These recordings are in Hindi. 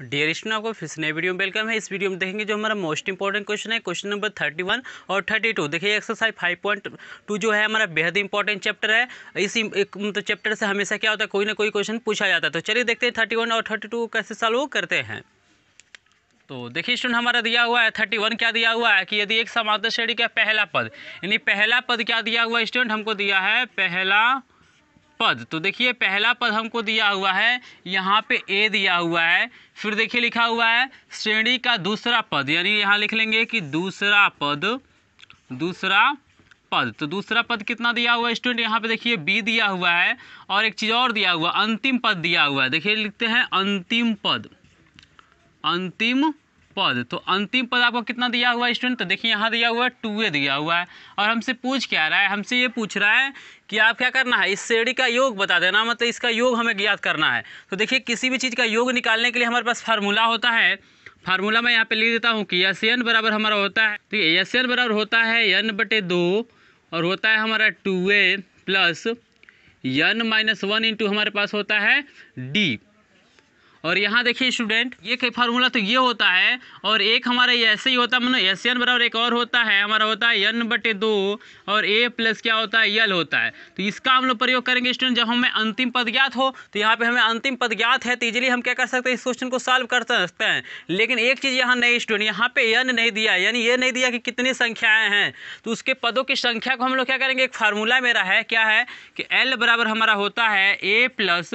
डियर स्टूडेंट आपको फिर से नए वीडियो में वेलकम है इस वीडियो में देखेंगे जो हमारा मोस्ट इंपॉर्टेंट क्वेश्चन है क्वेश्चन नंबर थर्टी वन और थर्टी टू देखिए एक्सरसाइज फाइव पॉइंट टू जो है हमारा बेहद इंपॉर्टेंट चैप्टर है एक मतलब चैप्टर से हमेशा क्या होता है कोई ना कोई क्वेश्चन पूछा जाता है तो चलिए देखते हैं थर्टी वन और थर्टी टू कैसे सॉल्व करते हैं तो देखिए स्टूडेंट हमारा दिया हुआ है थर्टी वन क्या दिया हुआ है कि यदि एक समांतर श्रेणी का पहला पद यानी पहला पद क्या दिया हुआ है स्टूडेंट हमको दिया है पहला पद तो देखिए पहला पद हमको दिया हुआ है यहाँ पे ए दिया हुआ है फिर देखिए लिखा हुआ है श्रेणी का दूसरा पद यानी यहाँ लिख लेंगे कि दूसरा पद दूसरा पद तो दूसरा पद कितना दिया हुआ है स्टूडेंट यहाँ पे देखिए बी दिया हुआ है और एक चीज़ और दिया हुआ अंतिम पद दिया हुआ है देखिए लिखते हैं अंतिम पद अंतिम पद तो अंतिम पद आपको कितना दिया हुआ है स्टूडेंट तो देखिए यहाँ दिया हुआ है टू ए दिया हुआ है और हमसे पूछ क्या रहा है हमसे ये पूछ रहा है कि आप क्या करना है इस श्रेणी का योग बता देना मतलब इसका योग हमें ज्ञात करना है तो देखिए किसी भी चीज़ का योग निकालने के लिए हमारे पास फार्मूला होता है फार्मूला मैं यहाँ पर लिख देता हूँ कि एस एन बराबर हमारा होता है ठीक है एस एन बराबर होता है एन बटे दो और होता है हमारा two A plus N minus one into हमारे पास होता है डी और यहाँ देखिए स्टूडेंट ये कई फार्मूला तो ये होता है और एक हमारा ऐसे ही होता है मतलब एस एन बराबर एक और होता है हमारा होता है एन बटे दो और ए प्लस क्या होता है यल होता है तो इसका हम लोग प्रयोग करेंगे स्टूडेंट जब हमें अंतिम पद ज्ञात हो तो यहाँ पे हमें अंतिम पद ज्ञात है तो इजिली हम क्या कर सकते हैं इस क्वेश्चन को सॉल्व कर सकते हैं लेकिन एक चीज़ यहाँ नहीं स्टूडेंट यहाँ पे एन नहीं दिया यानी ये नहीं दिया कि कितनी संख्याएँ हैं तो उसके पदों की संख्या को हम लोग क्या करेंगे एक फार्मूला मेरा है क्या है कि एल बराबर हमारा होता है A plus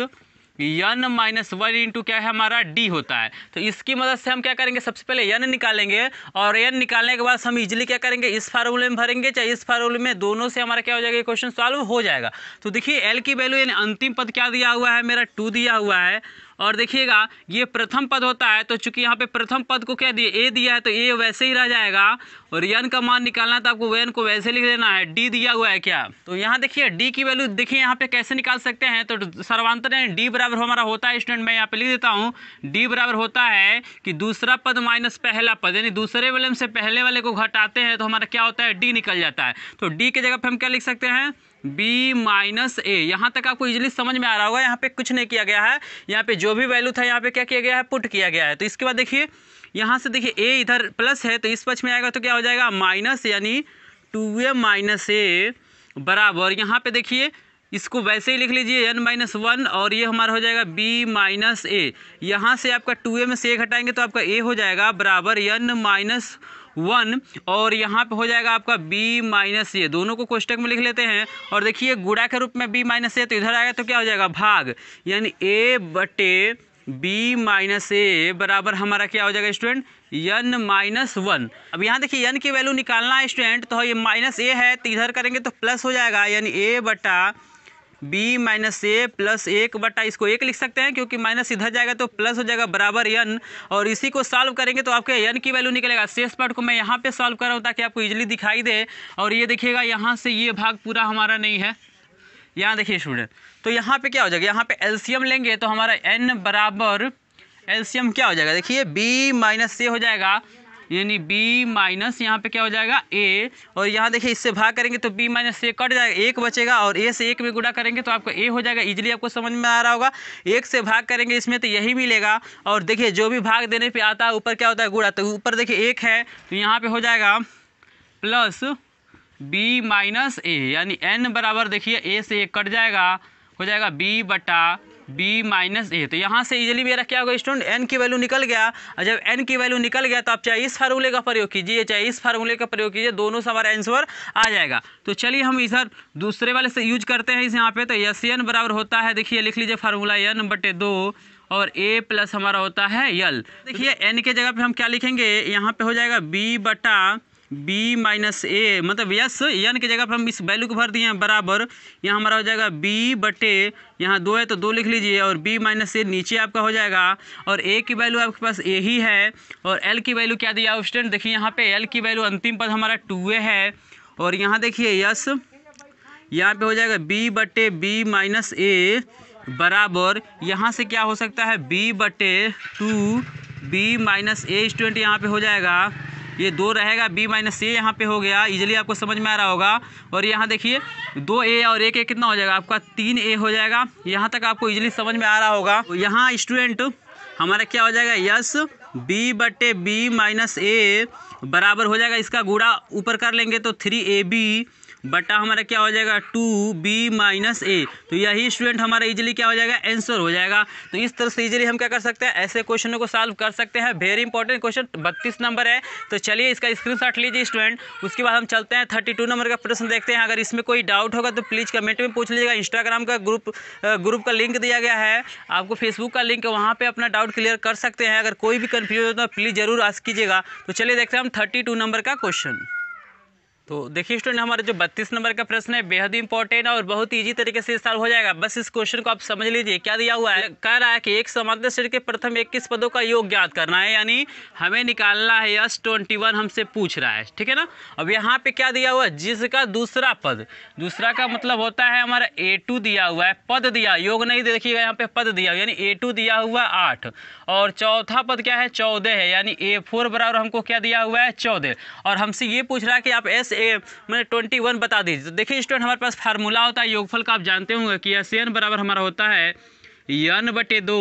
N minus one into क्या है हमारा डी होता है तो इसकी मदद से हम क्या करेंगे सबसे पहले यन निकालेंगे और यन निकालने के बाद हम इजिली क्या करेंगे इस फार्मूले में भरेंगे चाहे इस फार्मूले में दोनों से हमारा क्या हो जाएगा क्वेश्चन सॉल्व हो जाएगा तो देखिए एल की वैल्यू यानी अंतिम पद क्या दिया हुआ है मेरा टू दिया हुआ है और देखिएगा ये प्रथम पद होता है तो चूंकि यहाँ पे प्रथम पद को क्या दिए ए दिया है तो ए वैसे ही रह जाएगा और यन का मान निकालना है तो आपको वेन को वैसे लिख देना है डी दिया हुआ है क्या तो यहाँ देखिए डी की वैल्यू देखिए यहाँ पे कैसे निकाल सकते हैं तो सर्वांतर डी बराबर हमारा होता है स्टूडेंट मैं यहाँ पे लिख देता हूँ डी बराबर होता है कि दूसरा पद माइनस पहला पद यानी दूसरे वाले से पहले वाले को घटाते हैं तो हमारा क्या होता है डी निकल जाता है तो डी की जगह पर हम क्या लिख सकते हैं बी माइनस ए यहाँ तक आपको इजीली समझ में आ रहा होगा यहाँ पे कुछ नहीं किया गया है यहाँ पे जो भी वैल्यू था यहाँ पे क्या किया गया है पुट किया गया है तो इसके बाद देखिए यहाँ से देखिए ए इधर प्लस है तो इस पक्ष में आएगा तो क्या हो जाएगा माइनस यानी टू ए माइनस ए बराबर यहाँ पे देखिए इसको वैसे ही लिख लीजिए एन माइनस वन और ये हमारा हो जाएगा बी माइनस ए यहाँ से आपका टू ए में से घटाएंगे तो आपका ए हो जाएगा बराबर एन माइनस वन और यहाँ पे हो जाएगा आपका b माइनस ए दोनों को कोष्टक में लिख लेते हैं और देखिए गुड़ा के रूप में b माइनस ए तो इधर आएगा तो क्या हो जाएगा भाग यानी a बटे बी माइनस ए बराबर हमारा क्या हो जाएगा स्टूडेंट यन माइनस वन अब यहाँ देखिए यन की वैल्यू निकालना है स्टूडेंट तो ये माइनस ए है तो इधर करेंगे तो प्लस हो जाएगा यानी ए बटा बी माइनस ए प्लस एक बटा इसको एक लिख सकते हैं क्योंकि माइनस इधर जाएगा तो प्लस हो जाएगा बराबर यन और इसी को सॉल्व करेंगे तो आपके यन की वैल्यू निकलेगा शेष पार्ट को मैं यहाँ पे सॉल्व कर रहा हूँ ताकि आपको इजीली दिखाई दे और ये देखिएगा यहाँ से ये भाग पूरा हमारा नहीं है यहाँ देखिए स्टूडेंट तो यहाँ पे क्या हो जाएगा यहाँ पे एल्सियम लेंगे तो हमारा एन बराबर एल्सियम क्या हो जाएगा देखिए बी माइनस ए हो जाएगा यानी बी माइनस यहाँ पे क्या हो जाएगा ए और यहाँ देखिए इससे भाग करेंगे तो बी माइनस ए कट जाएगा एक बचेगा और ए से एक में गुड़ा करेंगे तो आपको ए हो जाएगा इजिली आपको समझ में आ रहा होगा एक से भाग करेंगे इसमें तो यही मिलेगा और देखिए जो भी भाग देने पर आता है ऊपर क्या होता है गुड़ा तो ऊपर देखिए एक है तो यहाँ पर हो जाएगा प्लस बी माइनस ए यानी एन बराबर देखिए ए से एक कट जाएगा हो जाएगा बी बटा बी माइनस ए तो यहाँ से इजिली मेरा क्या होगा स्टूडेंट एन की वैल्यू निकल गया और जब एन की वैल्यू निकल गया तो आप चाहे इस फार्मूले का प्रयोग कीजिए चाहे इस फार्मूले का प्रयोग कीजिए दोनों से हमारा आंसर आ जाएगा तो चलिए हम इधर दूसरे वाले से यूज करते हैं इस यहाँ पे तो यस एन बराबर होता है देखिए लिख लीजिए फार्मूला एन बटे दो और ए प्लस हमारा होता है यल देखिए एन के जगह पर हम क्या लिखेंगे यहाँ पे हो जाएगा बी बटा बी माइनस ए मतलब यस यन की जगह पर हम इस वैल्यू को भर दिए हैं बराबर यहाँ हमारा हो जाएगा बी बटे यहाँ दो है तो दो लिख लीजिए और बी माइनस ए नीचे आपका हो जाएगा और ए की वैल्यू आपके पास ए ही है और एल की वैल्यू क्या दिया स्टूडेंट देखिए यहाँ पे एल की वैल्यू अंतिम पद हमारा टू ए है और यहाँ देखिए यस यहाँ पे हो जाएगा बी बटे बी माइनस ए बराबर यहाँ से क्या हो सकता है बी बटे two B minus A student यहाँ पे हो जाएगा ये दो रहेगा बी माइनस ए यहाँ पे हो गया इजिली आपको समझ में आ रहा होगा और यहाँ देखिए दो ए और एक ए कितना हो जाएगा आपका तीन ए हो जाएगा यहाँ तक आपको इजिली समझ में आ रहा होगा तो यहाँ स्टूडेंट हमारा क्या हो जाएगा यस बी बटे बी माइनस ए बराबर हो जाएगा इसका गुड़ा ऊपर कर लेंगे तो थ्री ए बी बटा हमारा क्या हो जाएगा टू बी माइनस ए तो यही स्टूडेंट हमारा इजिली क्या हो जाएगा आंसर हो जाएगा तो इस तरह से इजीली हम क्या कर सकते हैं ऐसे क्वेश्चनों को सॉल्व कर सकते हैं वेरी इंपॉर्टेंट क्वेश्चन बत्तीस नंबर है तो चलिए इसका शॉट लीजिए स्टूडेंट उसके बाद हम चलते हैं थर्टी टू नंबर का प्रश्न देखते हैं अगर इसमें कोई डाउट होगा तो प्लीज़ कमेंट में पूछ लीजिएगा इंस्टाग्राम का ग्रुप ग्रुप का लिंक दिया गया है आपको फेसबुक का लिंक वहाँ पर अपना डाउट क्लियर कर सकते हैं अगर कोई भी कन्फ्यूजन हो तो प्लीज़ ज़रूर आस्क कीजिएगा तो चलिए देखते हैं हम थर्टी टू नंबर का क्वेश्चन तो देखिए स्टूडेंट हमारा जो बत्तीस नंबर का प्रश्न है बेहद इंपॉर्टेंट और बहुत ईजी तरीके से सॉल्व हो जाएगा बस इस क्वेश्चन को आप समझ लीजिए क्या दिया हुआ है कह रहा है कि एक समांतर श्रेणी के प्रथम इक्कीस पदों का योग ज्ञात करना है यानी हमें निकालना है यस ट्वेंटी वन हमसे पूछ रहा है ठीक है ना अब यहाँ पे क्या दिया हुआ है जिसका दूसरा पद दूसरा का मतलब होता है हमारा ए टू दिया हुआ है पद दिया योग नहीं देखिएगा यहाँ पे पद दिया यानी ए टू दिया हुआ आठ और चौथा पद क्या है चौदह है यानी ए फोर बराबर हमको क्या दिया हुआ है चौदह और हमसे ये पूछ रहा है कि आप एस ए मैंने ट्वेंटी वन बता दीजिए तो देखिए स्टूडेंट हमारे पास फार्मूला होता है योगफल का आप जानते होंगे कि एस एन बराबर हमारा होता है एन बटे दो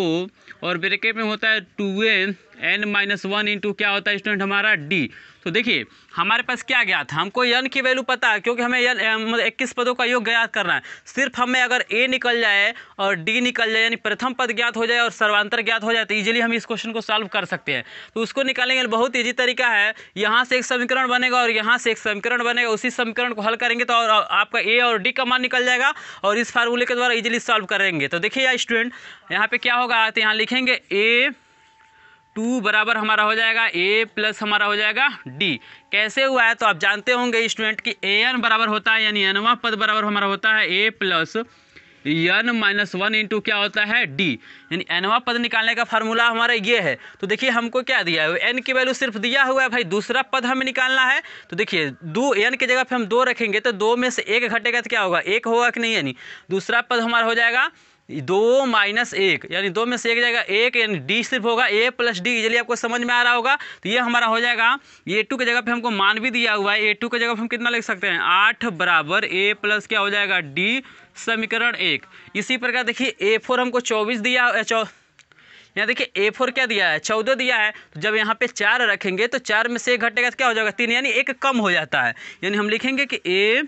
और ब्रेकेट में होता है two N N minus one into क्या होता है स्टूडेंट हमारा डी तो देखिए हमारे पास क्या ज्ञात है हमको यन की वैल्यू पता है क्योंकि हमें यन मतलब इक्कीस पदों का योग ज्ञात करना है सिर्फ हमें अगर ए निकल जाए और डी निकल जाए यानी प्रथम पद ज्ञात हो जाए और सर्वांतर ज्ञात हो जाए तो ईजिली हम इस क्वेश्चन को सॉल्व कर सकते हैं तो उसको निकालेंगे बहुत ईजी तरीका है यहाँ से एक समीकरण बनेगा और यहाँ से एक समीकरण बनेगा उसी समीकरण को हल करेंगे तो और आपका ए और डी का मान निकल जाएगा और इस फार्मूले के द्वारा इजिली सॉल्व करेंगे तो देखिए स्टूडेंट यहाँ पर क्या होगा तो यहाँ लिखेंगे ए टू बराबर हमारा हो जाएगा ए प्लस हमारा हो जाएगा डी कैसे हुआ है तो आप जानते होंगे स्टूडेंट कि ए एन बराबर होता है यानी एनवा पद बराबर हमारा होता है A plus N minus one into क्या होता है डी यानी एनवा पद निकालने का फार्मूला हमारा ये है तो देखिए हमको क्या दिया है एन की वैल्यू सिर्फ दिया हुआ है भाई दूसरा पद हमें निकालना है तो देखिए दो एन की जगह पर हम दो रखेंगे तो दो में से एक घटेगा तो क्या होगा एक होगा कि नहीं यानी दूसरा पद हमारा हो जाएगा दो माइनस एक यानी दो में से एक जाएगा एक यानी डी सिर्फ होगा ए प्लस डी इजली आपको समझ में आ रहा होगा तो ये हमारा हो जाएगा ए टू की जगह पे हमको मान भी दिया हुआ है ए टू की जगह पे हम कितना लिख सकते हैं आठ बराबर ए प्लस क्या हो जाएगा डी समीकरण एक इसी प्रकार देखिए ए फोर हमको चौबीस दिया चौ यहाँ देखिए ए फोर क्या दिया है चौदह दिया है तो जब यहाँ पे चार रखेंगे तो चार में से घटेगा तो क्या हो जाएगा तीन यानी एक कम हो जाता है यानी हम लिखेंगे कि ए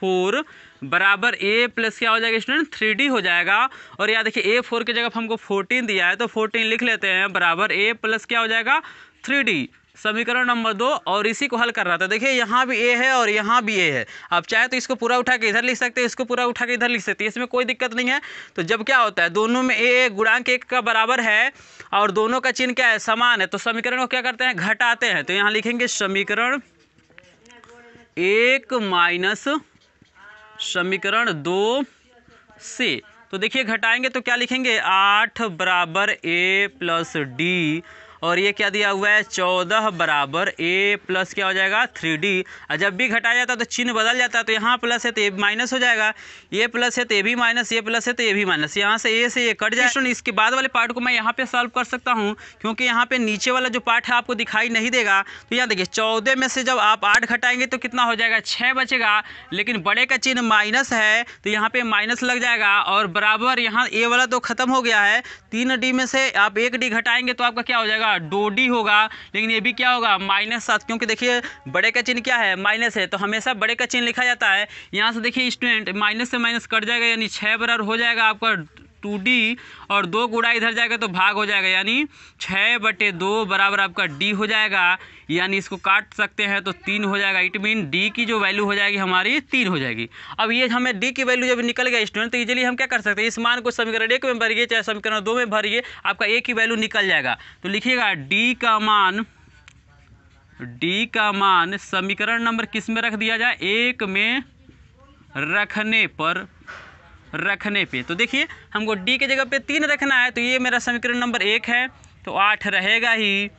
फोर बराबर ए प्लस क्या हो जाएगा स्टूडेंट थ्री डी हो जाएगा और यहाँ देखिए ए फोर की जगह हमको फोर्टीन दिया है तो फोर्टीन लिख लेते हैं बराबर ए प्लस क्या हो जाएगा थ्री डी समीकरण नंबर दो और इसी को हल कर रहा था देखिए यहाँ भी ए है और यहाँ भी ए है आप चाहे तो इसको पूरा उठा के इधर लिख सकते हैं इसको पूरा उठा के इधर लिख सकते हैं इसमें कोई दिक्कत नहीं है तो जब क्या होता है दोनों में ए गुणांक एक का बराबर है और दोनों का चिन्ह क्या है समान है तो समीकरण को क्या करते हैं घटाते हैं तो यहाँ लिखेंगे समीकरण एक माइनस समीकरण दो से तो देखिए घटाएंगे तो क्या लिखेंगे आठ बराबर ए प्लस डी और ये क्या दिया हुआ है चौदह बराबर ए प्लस क्या हो जाएगा थ्री डी और जब भी घटाया जाता है तो चिन्ह बदल जाता है तो यहाँ प्लस है तो ए माइनस हो जाएगा ये प्लस है तो ए भी माइनस ये प्लस है तो ए भी माइनस यहाँ से ए से ये कट जाए इसके बाद वाले पार्ट को मैं यहाँ पर सॉल्व कर सकता हूँ क्योंकि यहाँ पर नीचे वाला जो पार्ट है आपको दिखाई नहीं देगा तो यहाँ देखिए चौदह में से जब आप आठ घटाएंगे तो कितना हो जाएगा छः बचेगा लेकिन बड़े का चिन्ह माइनस है तो यहाँ पे माइनस लग जाएगा और बराबर यहाँ ए वाला तो खत्म हो गया है तीन डी में से आप एक डी घटाएंगे तो आपका क्या हो जाएगा होगा डो डी होगा लेकिन ये भी क्या होगा माइनस सात क्योंकि देखिए बड़े का चिन्ह क्या है माइनस है तो हमेशा बड़े का चिन्ह लिखा जाता है यहाँ से देखिए स्टूडेंट माइनस से माइनस कट जाएगा यानी छः बराबर हो जाएगा आपका टू डी और दो गुड़ा इधर जाएगा तो भाग हो जाएगा यानी छः बटे दो बराबर आपका डी हो जाएगा यानी इसको काट सकते हैं तो तीन हो जाएगा इट मीन डी की जो वैल्यू हो जाएगी हमारी तीन हो जाएगी अब ये हमें डी की वैल्यू जब निकल गया स्टूडेंट तो इजिली हम क्या कर सकते हैं इस मान को समीकरण एक में भरिए चाहे समीकरण दो में भरिए आपका एक ही वैल्यू निकल जाएगा तो लिखिएगा डी का मान डी का मान समीकरण नंबर किस में रख दिया जाए एक में रखने पर रखने पे तो देखिए हमको डी के जगह पे तीन रखना है तो ये मेरा समीकरण नंबर एक है तो आठ रहेगा ही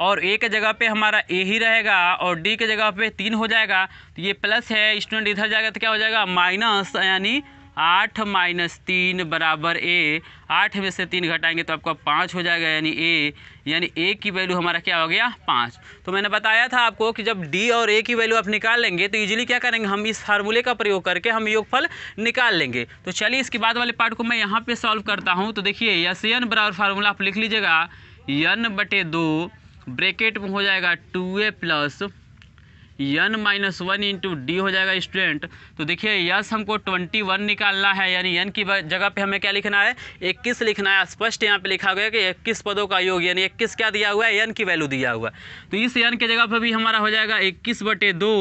और ए के जगह पे हमारा ए ही रहेगा और डी के जगह पे तीन हो जाएगा तो ये प्लस है स्टूडेंट इधर जाएगा तो क्या हो जाएगा माइनस यानी आठ माइनस तीन बराबर ए आठ में से तीन घटाएंगे तो आपका पाँच हो जाएगा यानी ए यानी ए की वैल्यू हमारा क्या हो गया पाँच तो मैंने बताया था आपको कि जब डी और ए की वैल्यू आप निकाल लेंगे तो ईजिली क्या करेंगे हम इस फार्मूले का प्रयोग करके हम योगफल निकाल लेंगे तो चलिए इसके बाद वाले पार्ट को मैं यहाँ पर सॉल्व करता हूँ तो देखिए यस एन बराबर फार्मूला आप लिख लीजिएगा यन बटे दो ब्रेकेट में हो जाएगा two A plus N minus one into D हो जाएगा स्टूडेंट तो देखिए यस हमको ट्वेंटी वन निकालना है यानी एन की जगह पे हमें क्या लिखना है इक्कीस लिखना है स्पष्ट यहाँ पे लिखा गया कि इक्कीस पदों का योग यानी इक्कीस क्या दिया हुआ है एन की वैल्यू दिया हुआ है तो इस एन की जगह पर भी हमारा हो जाएगा इक्कीस बटे दो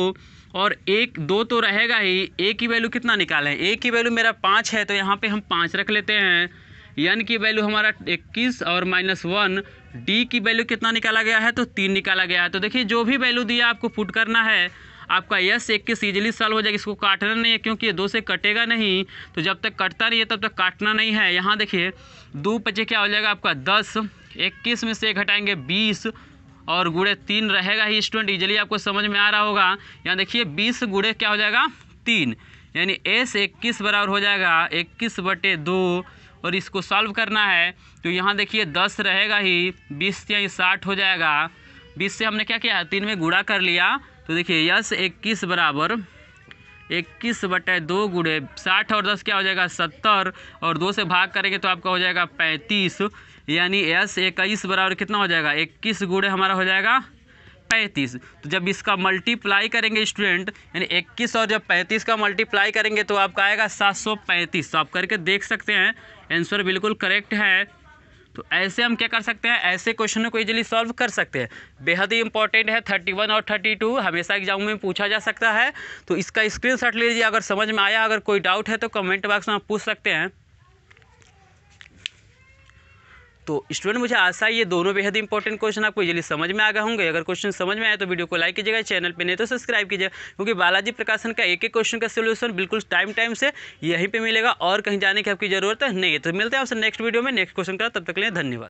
और एक दो तो रहेगा ही ए की वैल्यू कितना निकालें ए की वैल्यू मेरा पाँच है तो यहाँ पर हम पाँच रख लेते हैं एन की वैल्यू हमारा इक्कीस और माइनस वन डी की वैल्यू कितना निकाला गया है तो तीन निकाला गया है तो देखिए जो भी वैल्यू दिया आपको पुट करना है आपका यस इक्कीस इजिली सॉल्व हो जाएगा इसको काटना नहीं है क्योंकि ये दो से कटेगा नहीं तो जब तक कटता नहीं है तब तक काटना नहीं है यहाँ देखिए दो पचे क्या हो जाएगा आपका दस इक्कीस में से घटाएंगे बीस और गुड़े तीन रहेगा ही स्टूडेंट इजिली आपको समझ में आ रहा होगा यहाँ देखिए बीस गुड़े क्या हो जाएगा तीन यानी एस इक्कीस बराबर हो जाएगा इक्कीस बटे दो और इसको सॉल्व करना है तो यहाँ देखिए दस रहेगा ही बीस यहीं साठ हो जाएगा बीस से हमने क्या किया है तीन में गुड़ा कर लिया तो देखिए यस इक्कीस बराबर इक्कीस बटे दो गुड़े साठ और दस क्या हो जाएगा सत्तर और दो से भाग करेंगे तो आपका हो जाएगा पैंतीस यानी यस इक्कीस बराबर कितना हो जाएगा इक्कीस गुड़े हमारा हो जाएगा पैंतीस तो जब इसका मल्टीप्लाई करेंगे स्टूडेंट यानी इक्कीस और जब पैंतीस का मल्टीप्लाई करेंगे तो आपका आएगा सात सौ पैंतीस तो आप करके देख सकते हैं आंसर बिल्कुल करेक्ट है तो ऐसे हम क्या कर सकते हैं ऐसे क्वेश्चनों को इजीली सॉल्व कर सकते हैं बेहद ही इंपॉर्टेंट है थर्टी वन और थर्टी टू हमेशा एग्जाम में पूछा जा सकता है तो इसका स्क्रीनशॉट ले लीजिए अगर समझ में आया अगर कोई डाउट है तो कमेंट बॉक्स में आप पूछ सकते हैं तो स्टूडेंट मुझे आशा है ये दोनों बेहद इंपॉर्टेंट क्वेश्चन आपको इजीली समझ में आ गए होंगे अगर क्वेश्चन समझ में आए तो वीडियो को लाइक कीजिएगा चैनल पर नहीं तो सब्सक्राइब कीजिएगा क्योंकि बालाजी प्रकाशन का एक एक क्वेश्चन का सोल्यूशन बिल्कुल टाइम टाइम से यहीं पर मिलेगा और कहीं जाने की आपकी जरूरत नहीं है तो मिलते हैं आपसे नेक्स्ट वीडियो में नेक्स्ट क्वेश्चन का तब तक लिए धन्यवाद